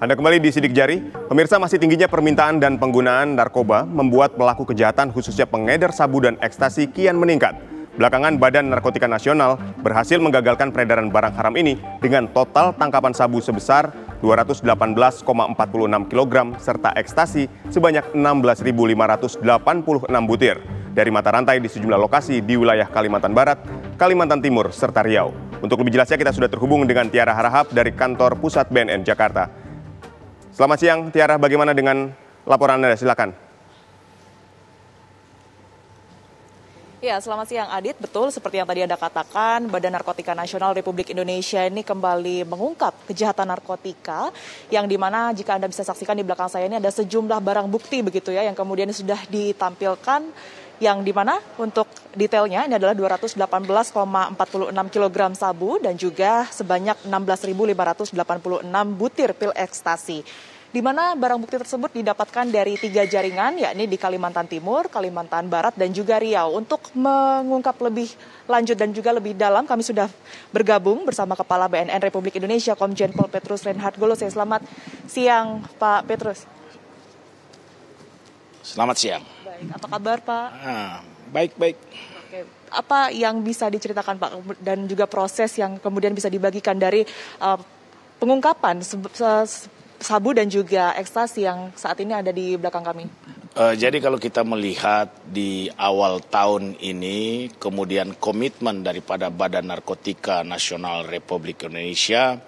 Anda kembali di Sidik Jari. Pemirsa masih tingginya permintaan dan penggunaan narkoba membuat pelaku kejahatan khususnya pengedar sabu dan ekstasi kian meningkat. Belakangan Badan Narkotika Nasional berhasil menggagalkan peredaran barang haram ini dengan total tangkapan sabu sebesar 218,46 kg serta ekstasi sebanyak 16.586 butir dari mata rantai di sejumlah lokasi di wilayah Kalimantan Barat, Kalimantan Timur, serta Riau. Untuk lebih jelasnya kita sudah terhubung dengan Tiara Harahap dari kantor Pusat BNN Jakarta. Selamat siang, Tiara. Bagaimana dengan laporan Anda? Silakan. Ya, selamat siang Adit. Betul seperti yang tadi Anda katakan, Badan Narkotika Nasional Republik Indonesia ini kembali mengungkap kejahatan narkotika yang dimana jika Anda bisa saksikan di belakang saya ini ada sejumlah barang bukti begitu ya yang kemudian sudah ditampilkan yang dimana untuk detailnya ini adalah 218,46 kg sabu dan juga sebanyak 16.586 butir pil ekstasi di mana barang bukti tersebut didapatkan dari tiga jaringan, yakni di Kalimantan Timur, Kalimantan Barat, dan juga Riau. Untuk mengungkap lebih lanjut dan juga lebih dalam, kami sudah bergabung bersama Kepala BNN Republik Indonesia, Komjen Pol Petrus Reinhard Golose. Selamat siang, Pak Petrus. Selamat siang. Baik, apa kabar Pak? Ah, baik, baik. Oke. Apa yang bisa diceritakan Pak dan juga proses yang kemudian bisa dibagikan dari uh, pengungkapan sabu dan juga ekstasi yang saat ini ada di belakang kami? Uh, jadi kalau kita melihat di awal tahun ini, kemudian komitmen daripada Badan Narkotika Nasional Republik Indonesia,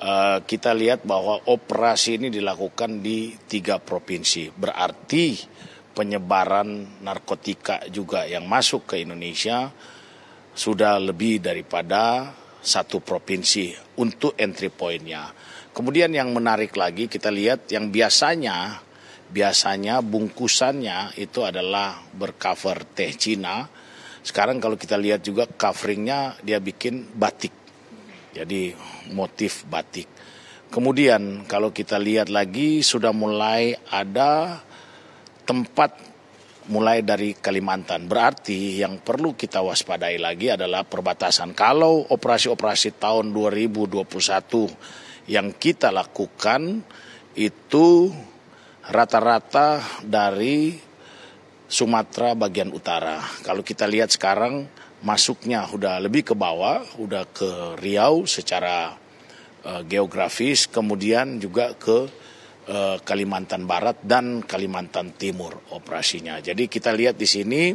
uh, kita lihat bahwa operasi ini dilakukan di tiga provinsi. Berarti penyebaran narkotika juga yang masuk ke Indonesia sudah lebih daripada satu provinsi untuk entry pointnya. Kemudian yang menarik lagi kita lihat yang biasanya biasanya bungkusannya itu adalah bercover teh Cina. Sekarang kalau kita lihat juga coveringnya dia bikin batik. Jadi motif batik. Kemudian kalau kita lihat lagi sudah mulai ada tempat mulai dari Kalimantan. Berarti yang perlu kita waspadai lagi adalah perbatasan. Kalau operasi-operasi tahun 2021 yang kita lakukan itu rata-rata dari Sumatera bagian utara. Kalau kita lihat sekarang masuknya udah lebih ke bawah, udah ke Riau secara uh, geografis, kemudian juga ke Eh, Kalimantan Barat dan Kalimantan Timur operasinya. Jadi kita lihat di sini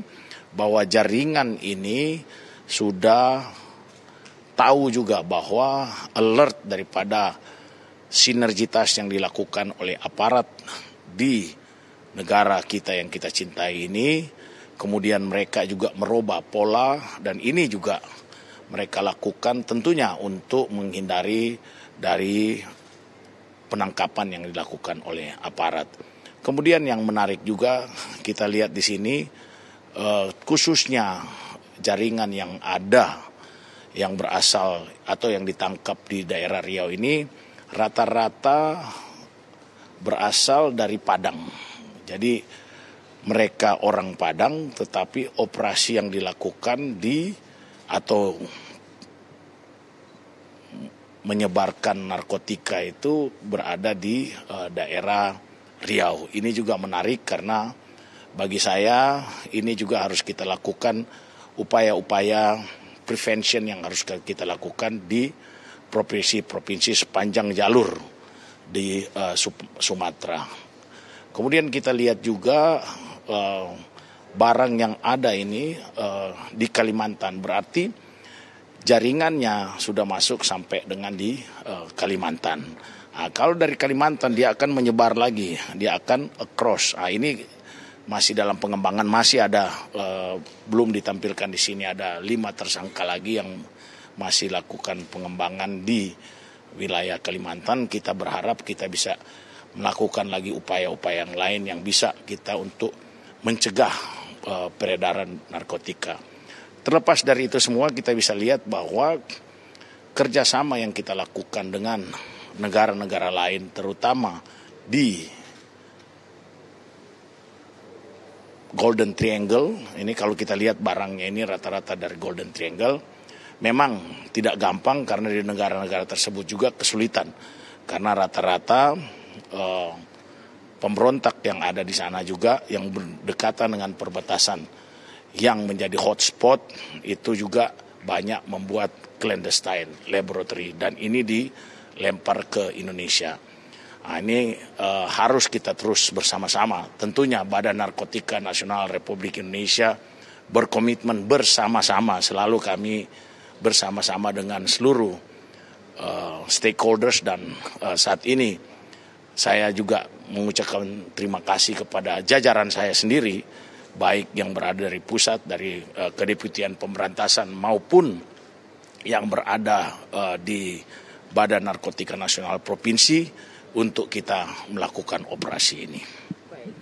bahwa jaringan ini sudah tahu juga bahwa alert daripada sinergitas yang dilakukan oleh aparat di negara kita yang kita cintai ini, kemudian mereka juga merubah pola dan ini juga mereka lakukan tentunya untuk menghindari dari penangkapan yang dilakukan oleh aparat. Kemudian yang menarik juga kita lihat di sini eh, khususnya jaringan yang ada yang berasal atau yang ditangkap di daerah Riau ini rata-rata berasal dari Padang. Jadi mereka orang Padang tetapi operasi yang dilakukan di atau menyebarkan narkotika itu berada di uh, daerah Riau. Ini juga menarik karena bagi saya ini juga harus kita lakukan upaya-upaya prevention yang harus kita lakukan di provinsi-provinsi sepanjang jalur di uh, Sumatera. Kemudian kita lihat juga uh, barang yang ada ini uh, di Kalimantan berarti jaringannya sudah masuk sampai dengan di uh, Kalimantan. Nah, kalau dari Kalimantan dia akan menyebar lagi, dia akan across. Nah, ini masih dalam pengembangan, masih ada uh, belum ditampilkan di sini ada lima tersangka lagi yang masih lakukan pengembangan di wilayah Kalimantan. Kita berharap kita bisa melakukan lagi upaya-upaya yang lain yang bisa kita untuk mencegah uh, peredaran narkotika. Terlepas dari itu semua kita bisa lihat bahwa kerjasama yang kita lakukan dengan negara-negara lain terutama di Golden Triangle ini kalau kita lihat barangnya ini rata-rata dari Golden Triangle memang tidak gampang karena di negara-negara tersebut juga kesulitan karena rata-rata eh, pemberontak yang ada di sana juga yang berdekatan dengan perbatasan yang menjadi hotspot itu juga banyak membuat clandestine laboratory dan ini dilempar ke Indonesia. Nah, ini uh, harus kita terus bersama-sama. Tentunya Badan Narkotika Nasional Republik Indonesia berkomitmen bersama-sama. Selalu kami bersama-sama dengan seluruh uh, stakeholders dan uh, saat ini saya juga mengucapkan terima kasih kepada jajaran saya sendiri baik yang berada dari pusat, dari uh, kedeputian pemberantasan maupun yang berada uh, di Badan Narkotika Nasional Provinsi untuk kita melakukan operasi ini.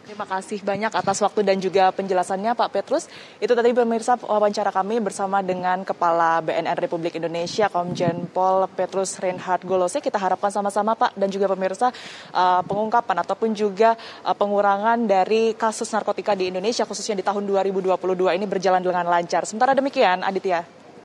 Terima kasih banyak atas waktu dan juga penjelasannya Pak Petrus. Itu tadi pemirsa wawancara kami bersama dengan Kepala BNN Republik Indonesia Komjen Pol Petrus Reinhard Golose. Kita harapkan sama-sama Pak dan juga pemirsa eh, pengungkapan ataupun juga eh, pengurangan dari kasus narkotika di Indonesia khususnya di tahun 2022 ini berjalan dengan lancar. Sementara demikian Aditya.